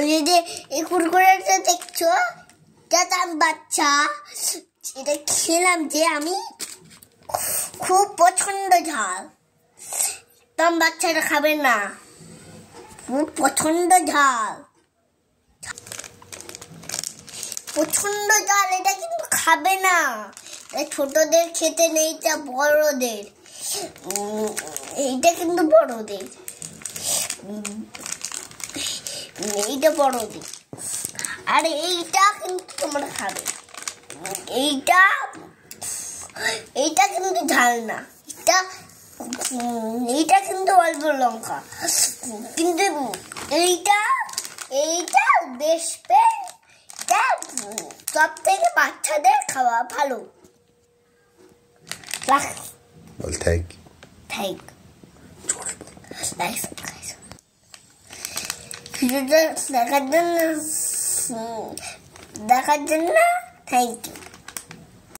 এই যে এই কুরকুরেটা দেখছো এটা তার বাচ্চা এটা খেলাম যে আমি খুব পছন্দ ঝাল একদম বাচ্চাটা খাবে না খুব পছন্দ ঝাল প্রচণ্ড জল এটা কিন্তু খাবে না ছোটদের খেতে নেই তা বড়দের এইটা কিন্তু বড়দের এইটা বড় দিক আর এইটা কিন্তু তোমার খাবে এইটা এইটা কিন্তু ঝাল না এটা এইটা কিন্তু অল্প লঙ্কা কিন্তু এইটা এইটা বেশ সব থেকে বাচ্চাদের খাওয়া ভালো রাখ thank thank Bir de sakatını sakatını thank you.